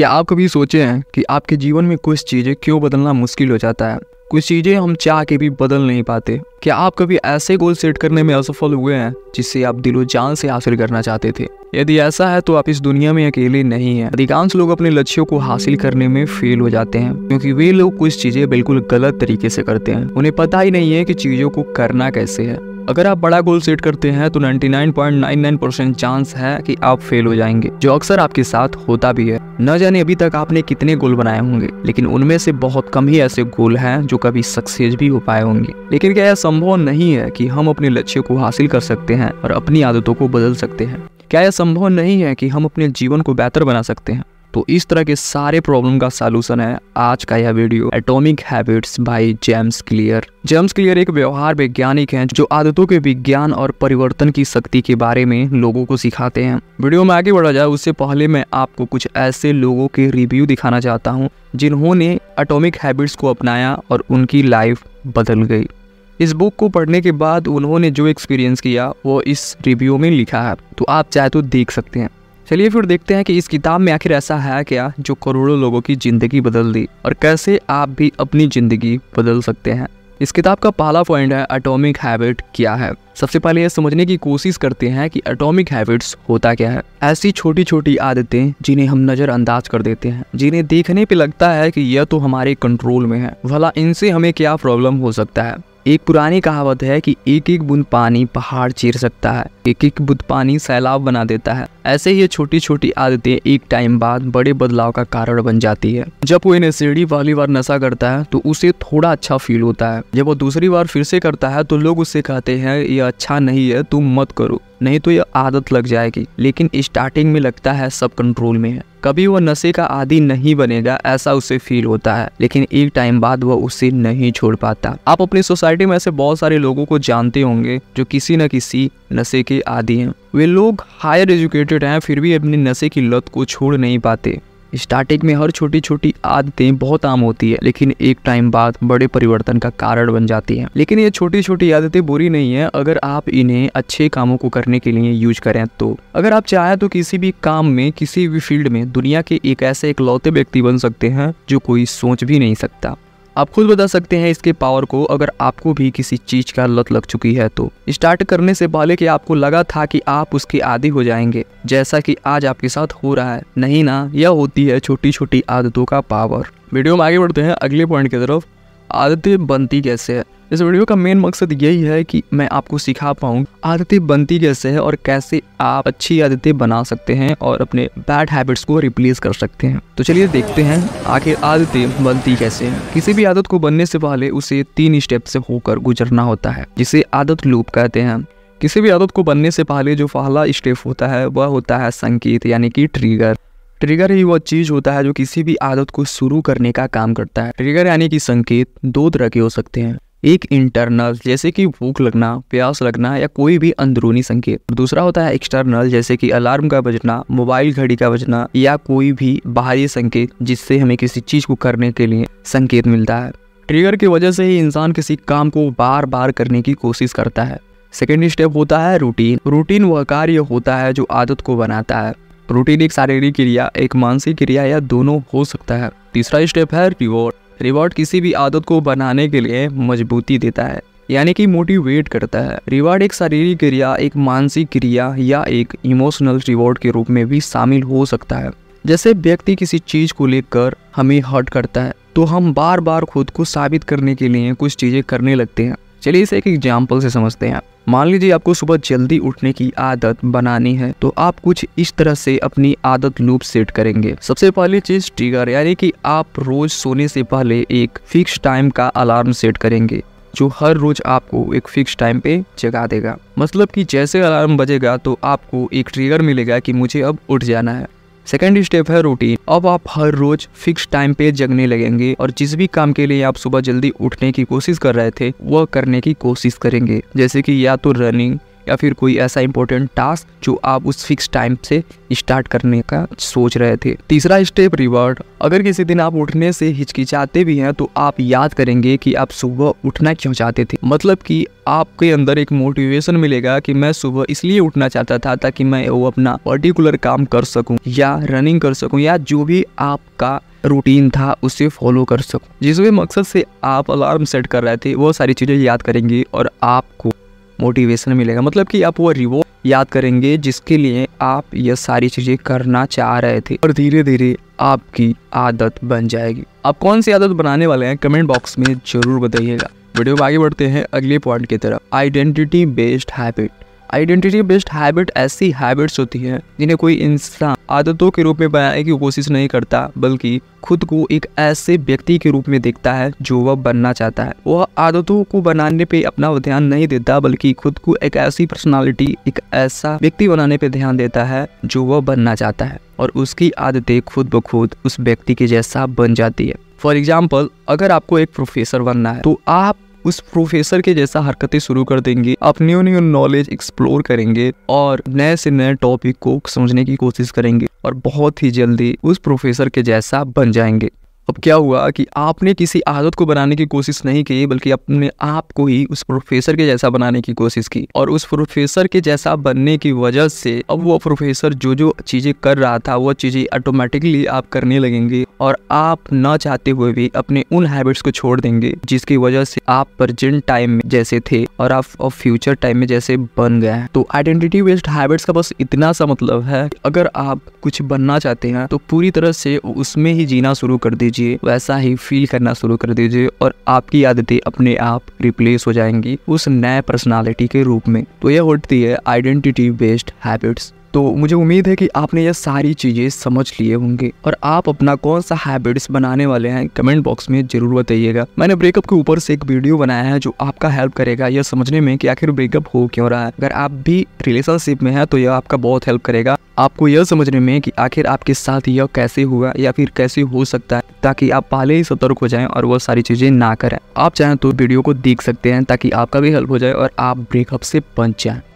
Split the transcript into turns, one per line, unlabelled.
क्या आप कभी सोचे हैं कि आपके जीवन में कुछ चीज़ें क्यों बदलना मुश्किल हो जाता है कुछ चीज़ें हम चाह के भी बदल नहीं पाते क्या आप कभी ऐसे गोल सेट करने में असफल हुए हैं जिसे आप दिलो जान से हासिल करना चाहते थे यदि ऐसा है तो आप इस दुनिया में अकेले नहीं है अधिकांश लोग अपने लक्ष्यों को हासिल करने में फेल हो जाते हैं क्योंकि वे लोग कुछ चीजें बिल्कुल गलत तरीके से करते हैं उन्हें पता ही नहीं है कि चीजों को करना कैसे है अगर आप बड़ा गोल सेट करते हैं तो 99.99 परसेंट चांस है कि आप फेल हो जाएंगे जो अक्सर आपके साथ होता भी है न जाने अभी तक आपने कितने गोल बनाए होंगे लेकिन उनमें से बहुत कम ही ऐसे गोल हैं जो कभी सक्सेस भी हो पाए होंगे लेकिन क्या यह संभव नहीं है कि हम अपने लक्ष्य को हासिल कर सकते हैं और अपनी आदतों को बदल सकते हैं क्या यह संभव नहीं है कि हम अपने जीवन को बेहतर बना सकते हैं तो इस तरह के सारे प्रॉब्लम का सोलूशन है आज का यह video atomic habits by James Clear James Clear एक व्यवहार वैज्ञानिक हैं जो आदतों के विज्ञान और परिवर्तन की शक्ति के बारे में लोगों को सिखाते हैं वीडियो में आगे बढ़ा जाए उससे पहले मैं आपको कुछ ऐसे लोगों के रिव्यू दिखाना चाहता हूँ जिन्होंने एटोमिक हैबिट्स को अपनाया और उनकी लाइफ बदल गई इस बुक को पढ़ने के बाद उन्होंने जो एक्सपीरियंस किया वो इस रिव्यू में लिखा है तो आप चाहे तो देख सकते हैं चलिए फिर देखते हैं कि इस किताब में आखिर ऐसा है क्या जो करोड़ों लोगों की ज़िंदगी बदल दी और कैसे आप भी अपनी ज़िंदगी बदल सकते हैं इस किताब का पहला पॉइंट है अटोमिक हैबिट क्या है सबसे पहले यह समझने की कोशिश करते हैं कि अटोमिक हैबिट्स होता क्या है ऐसी छोटी छोटी आदतें जिन्हें हम नज़रअंदाज कर देते हैं जिन्हें देखने पे लगता है कि यह तो हमारे कंट्रोल में है भला इनसे हमें क्या प्रॉब्लम हो सकता है एक पुरानी कहावत है कि एक एक बूंद पानी पहाड़ चीर सकता है एक एक बुद्ध पानी सैलाब बना देता है ऐसे ही ये छोटी छोटी आदतें एक टाइम बाद बड़े बदलाव का कारण बन जाती है जब इन्हें सीढ़ी वाली बार नशा करता है तो उसे थोड़ा अच्छा फील होता है जब वो दूसरी बार फिर से करता है तो लोग उससे कहते हैं ये अच्छा नहीं है तुम मत करो नहीं तो यह आदत लग जाएगी लेकिन स्टार्टिंग में लगता है सब कंट्रोल में है कभी वह नशे का आदि नहीं बनेगा ऐसा उसे फील होता है लेकिन एक टाइम बाद वह उसे नहीं छोड़ पाता आप अपनी सोसाइटी में ऐसे बहुत सारे लोगों को जानते होंगे जो किसी न किसी नशे के आदि हैं वे लोग हायर एजुकेटेड हैं फिर भी अपनी नशे की लत को छोड़ नहीं पाते स्टार्टिंग में हर छोटी छोटी आदतें बहुत आम होती है लेकिन एक टाइम बाद बड़े परिवर्तन का कारण बन जाती है लेकिन ये छोटी छोटी आदतें बुरी नहीं है अगर आप इन्हें अच्छे कामों को करने के लिए यूज करें तो अगर आप चाहें तो किसी भी काम में किसी भी फील्ड में दुनिया के एक ऐसे एक व्यक्ति बन सकते हैं जो कोई सोच भी नहीं सकता आप खुद बता सकते हैं इसके पावर को अगर आपको भी किसी चीज़ का लत लग चुकी है तो स्टार्ट करने से पहले कि आपको लगा था कि आप उसके आदि हो जाएंगे जैसा कि आज आपके साथ हो रहा है नहीं ना यह होती है छोटी छोटी आदतों का पावर वीडियो में आगे बढ़ते हैं अगले पॉइंट की तरफ आदतें बनती कैसे है इस वीडियो का मेन मकसद यही है कि मैं आपको सिखा पाऊँ आदतें बनती कैसे है और कैसे आप अच्छी आदतें बना सकते हैं और अपने बैड हैबिट्स को रिप्लेस कर सकते हैं तो चलिए देखते हैं आखिर आदतें बनती कैसे हैं किसी भी आदत को बनने से पहले उसे तीन स्टेप से होकर गुजरना होता है जिसे आदत लूप कहते हैं किसी भी आदत को बनने से पहले जो पहला स्टेप होता है वह होता है संकेत यानी कि ट्रिगर ट्रिगर ही वो चीज होता है जो किसी भी आदत को शुरू करने का काम करता है ट्रिगर यानी कि संकेत दो तरह के हो सकते हैं एक इंटरनल जैसे कि भूख लगना प्यास लगना या कोई भी अंदरूनी संकेत दूसरा होता है एक्सटर्नल जैसे कि अलार्म का बजना मोबाइल घड़ी का बजना या कोई भी बाहरी संकेत जिससे हमें किसी चीज को करने के लिए संकेत मिलता है ट्रिगर की वजह से ही इंसान किसी काम को बार बार करने की कोशिश करता है सेकेंड स्टेप होता है रूटीन रूटीन वह कार्य होता है जो आदत को बनाता है प्रोटीन एक शारीरिक क्रिया एक मानसिक क्रिया या दोनों हो सकता है तीसरा स्टेप है रिवॉर्ड रिवॉर्ड किसी भी आदत को बनाने के लिए मजबूती देता है यानी कि मोटिवेट करता है रिवॉर्ड एक शारीरिक क्रिया एक मानसिक क्रिया या एक इमोशनल रिवॉर्ड के रूप में भी शामिल हो सकता है जैसे व्यक्ति किसी चीज़ को लेकर हमें हर्ट करता है तो हम बार बार खुद को साबित करने के लिए कुछ चीज़ें करने लगते हैं चलिए इसे एक एग्जाम्पल से समझते हैं मान लीजिए आपको सुबह जल्दी उठने की आदत बनानी है तो आप कुछ इस तरह से अपनी आदत लूप सेट करेंगे सबसे पहली चीज ट्रिगर यानी कि आप रोज सोने से पहले एक फिक्स टाइम का अलार्म सेट करेंगे जो हर रोज आपको एक फिक्स टाइम पे जगा देगा मतलब कि जैसे अलार्म बजेगा तो आपको एक ट्रिगर मिलेगा कि मुझे अब उठ जाना है सेकेंड स्टेप है रूटीन अब आप हर रोज फिक्स टाइम पे जगने लगेंगे और जिस भी काम के लिए आप सुबह जल्दी उठने की कोशिश कर रहे थे वह करने की कोशिश करेंगे जैसे कि या तो रनिंग या फिर कोई ऐसा इंपॉर्टेंट टास्क जो आप उस फिक्स टाइम से स्टार्ट करने का सोच रहे थे तीसरा स्टेप रिवॉर्ड अगर किसी दिन आप उठने से हिचकिचाते भी हैं तो आप याद करेंगे कि आप सुबह उठना क्यों चाहते थे मतलब कि आपके अंदर एक मोटिवेशन मिलेगा कि मैं सुबह इसलिए उठना चाहता था ताकि मैं वो अपना पर्टिकुलर काम कर सकूं या रनिंग कर सकूं या जो भी आपका रूटीन था उसे फॉलो कर सकूं जिस भी मकसद से आप अलार्म सेट कर रहे थे वो सारी चीज़ें याद करेंगे और आपको मोटिवेशन मिलेगा मतलब कि आप वो रिवॉर्ड याद करेंगे जिसके लिए आप ये सारी चीज़ें करना चाह रहे थे और धीरे धीरे आपकी आदत बन जाएगी आप कौन सी आदत बनाने वाले हैं कमेंट बॉक्स में ज़रूर बताइएगा वीडियो में आगे बढ़ते हैं अगले पॉइंट की तरफ identity based habit identity based habit ऐसी हैबिट्स होती है जिन्हें कोई इंसान आदतों के रूप में बनाने की कोशिश नहीं करता बल्कि खुद को एक ऐसे व्यक्ति के रूप में देखता है जो वह बनना चाहता है वह आदतों को बनाने पे अपना ध्यान नहीं देता बल्कि खुद को एक ऐसी पर्सनालिटी एक ऐसा व्यक्ति बनाने पे ध्यान देता है जो वह बनना चाहता है और उसकी आदतें खुद ब खुद उस व्यक्ति के जैसा बन जाती है फॉर एग्जाम्पल अगर आपको एक प्रोफेसर बनना है तो आप उस प्रोफेसर के जैसा हरकतें शुरू कर देंगे आप न्यू न्यू नॉलेज एक्सप्लोर करेंगे और नए से नए टॉपिक को समझने की कोशिश करेंगे और बहुत ही जल्दी उस प्रोफेसर के जैसा बन जाएंगे अब क्या हुआ कि आपने किसी आदत को बनाने की कोशिश नहीं की बल्कि अपने आप को ही उस प्रोफेसर के जैसा बनाने की कोशिश की और उस प्रोफेसर के जैसा बनने की वजह से अब वो प्रोफेसर जो जो चीज़ें कर रहा था वो चीज़ें ऑटोमेटिकली आप करने लगेंगे और आप ना चाहते हुए भी अपने उन हैबिट्स को छोड़ देंगे जिसकी वजह से आप प्रजेंट टाइम में जैसे थे और आप और फ्यूचर टाइम में जैसे बन गए हैं तो आइडेंटिटी बेस्ड हैबिट्स का बस इतना सा मतलब है अगर आप कुछ बनना चाहते हैं तो पूरी तरह से उसमें ही जीना शुरू कर दीजिए दीजिए वैसा ही फील करना शुरू कर दीजिए और आपकी आदतें अपने आप रिप्लेस हो जाएंगी उस नए पर्सनालिटी के रूप में तो यह होती है आइडेंटिटी बेस्ड हैबिट्स तो मुझे उम्मीद है कि आपने यह सारी चीज़ें समझ लिए होंगे और आप अपना कौन सा हैबिट्स बनाने वाले हैं कमेंट बॉक्स में जरूर बताइएगा मैंने ब्रेकअप के ऊपर से एक वीडियो बनाया है जो आपका हेल्प करेगा यह समझने में कि आखिर ब्रेकअप हो क्यों रहा है अगर आप भी रिलेशनशिप में है तो यह आपका बहुत हेल्प करेगा आपको यह समझने में कि आखिर आपके साथ यह कैसे हुआ या फिर कैसे हो सकता है ताकि आप पहले ही सतर्क हो जाएं और वह सारी चीज़ें ना करें आप चाहें तो वीडियो को देख सकते हैं ताकि आपका भी हेल्प हो जाए और आप ब्रेकअप से बच जाएं